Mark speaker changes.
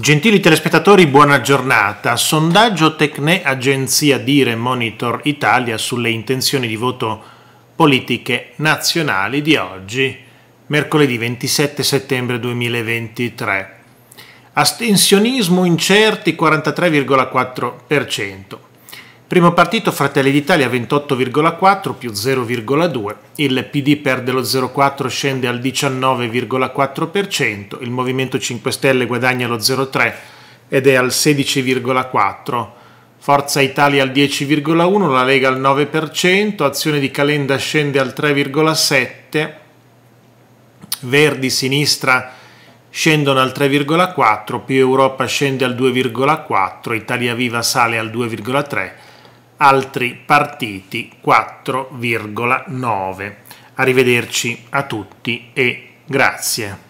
Speaker 1: Gentili telespettatori, buona giornata. Sondaggio Tecne Agenzia Dire Monitor Italia sulle intenzioni di voto politiche nazionali di oggi, mercoledì 27 settembre 2023. Astensionismo incerti 43,4%. Primo partito Fratelli d'Italia 28,4 più 0,2, il PD perde lo 0,4 scende al 19,4%, il Movimento 5 Stelle guadagna lo 0,3 ed è al 16,4%, Forza Italia al 10,1, la Lega al 9%, Azione di Calenda scende al 3,7%, Verdi Sinistra scendono al 3,4%, più Europa scende al 2,4%, Italia Viva sale al 2,3% altri partiti 4,9. Arrivederci a tutti e grazie.